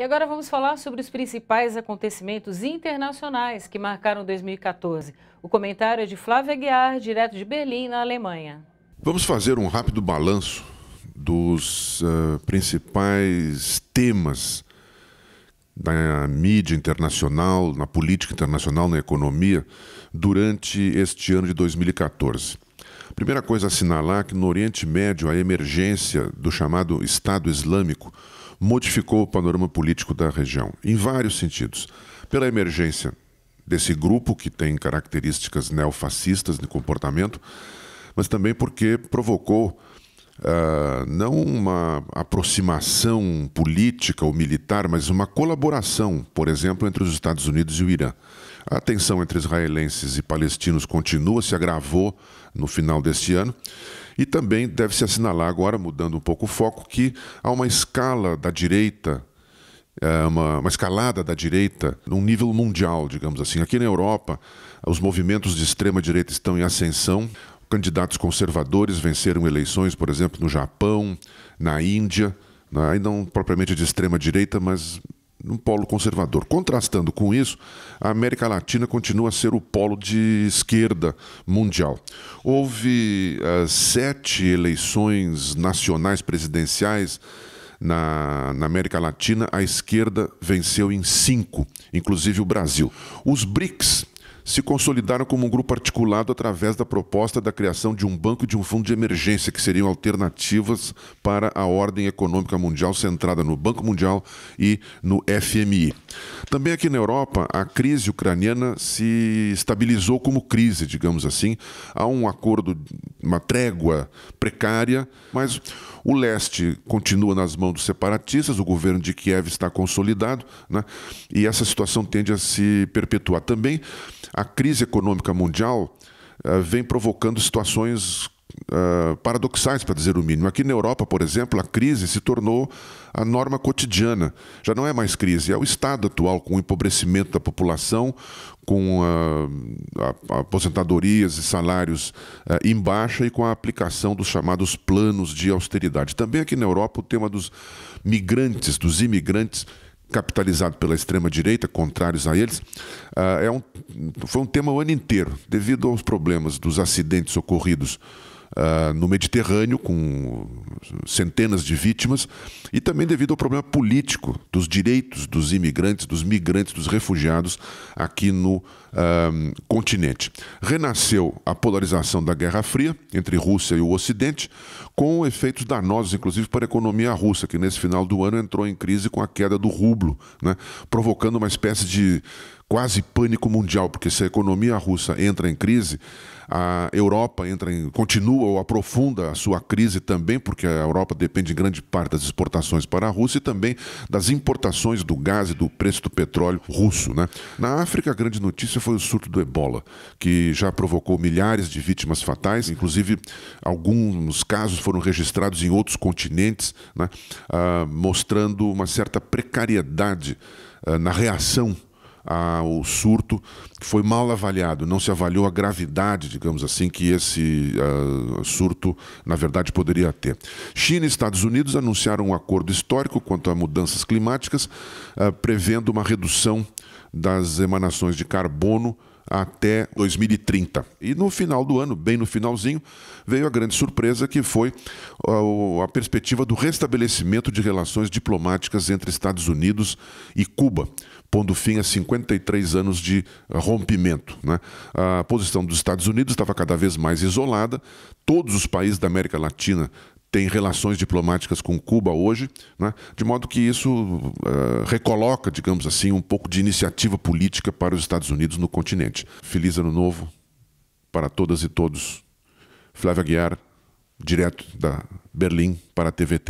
E agora vamos falar sobre os principais acontecimentos internacionais que marcaram 2014. O comentário é de Flávia Guiar, direto de Berlim, na Alemanha. Vamos fazer um rápido balanço dos uh, principais temas da mídia internacional, na política internacional, na economia, durante este ano de 2014. primeira coisa a assinalar é que no Oriente Médio a emergência do chamado Estado Islâmico modificou o panorama político da região, em vários sentidos. Pela emergência desse grupo que tem características neofascistas de comportamento, mas também porque provocou uh, não uma aproximação política ou militar, mas uma colaboração, por exemplo, entre os Estados Unidos e o Irã. A tensão entre israelenses e palestinos continua, se agravou no final deste ano. E também deve-se assinalar, agora mudando um pouco o foco, que há uma escala da direita é, uma, uma, escalada da direita num nível mundial, digamos assim. Aqui na Europa, os movimentos de extrema direita estão em ascensão. Candidatos conservadores venceram eleições, por exemplo, no Japão, na Índia, ainda né? não propriamente de extrema direita, mas um polo conservador. Contrastando com isso, a América Latina continua a ser o polo de esquerda mundial. Houve uh, sete eleições nacionais presidenciais na, na, América Latina, a esquerda venceu em cinco, inclusive o Brasil. Os BRICS, se consolidaram como um grupo articulado através da proposta da criação de um banco e de um fundo de emergência, que seriam alternativas para a ordem econômica mundial centrada no Banco Mundial e no FMI. Também aqui na Europa, a crise ucraniana se estabilizou como crise, digamos assim. Há um acordo, uma trégua precária, mas o leste continua nas mãos dos separatistas, o governo de Kiev está consolidado, né? e essa situação tende a se perpetuar também a crise econômica mundial uh, vem provocando situações uh, paradoxais, para dizer o mínimo. Aqui na Europa, por exemplo, a crise se tornou a norma cotidiana. Já não é mais crise, é o estado atual, com o empobrecimento da população, com uh, aposentadorias e salários uh, em baixa e com a aplicação dos chamados planos de austeridade. Também aqui na Europa, o tema dos migrantes, dos imigrantes capitalizado pela extrema-direita, contrários a eles, ah, é um, foi um tema o ano inteiro, devido aos problemas dos acidentes ocorridos ah, no Mediterrâneo, com centenas de vítimas, e também devido ao problema político dos direitos dos imigrantes, dos migrantes, dos refugiados aqui no uh, continente. Renasceu a polarização da Guerra Fria entre Rússia e o Ocidente, com efeitos danosos, inclusive, para a economia russa, que nesse final do ano entrou em crise com a queda do rublo, né, provocando uma espécie de quase pânico mundial, porque se a economia russa entra em crise, a Europa entra em, continua ou aprofunda a sua crise também, porque a Europa depende em grande parte das exportações para a Rússia e também das importações do gás e do preço do petróleo russo. Né? Na África, a grande notícia foi o surto do ebola, que já provocou milhares de vítimas fatais, inclusive alguns casos foram registrados em outros continentes, né? ah, mostrando uma certa precariedade ah, na reação ao surto, que foi mal avaliado, não se avaliou a gravidade, digamos assim, que esse uh, surto, na verdade, poderia ter. China e Estados Unidos anunciaram um acordo histórico quanto a mudanças climáticas, uh, prevendo uma redução das emanações de carbono até 2030. E no final do ano, bem no finalzinho, veio a grande surpresa que foi a, perspectiva do restabelecimento de relações diplomáticas entre Estados Unidos e Cuba, pondo fim a 53 anos de rompimento. Né? A posição dos Estados Unidos estava cada vez mais isolada, todos os países da América Latina tem relações diplomáticas com Cuba hoje, né? de modo que isso uh, recoloca, digamos assim, um pouco de iniciativa política para os Estados Unidos no continente. Feliz ano novo para todas e todos. Flávia Guiar, direto da Berlim para a TVT.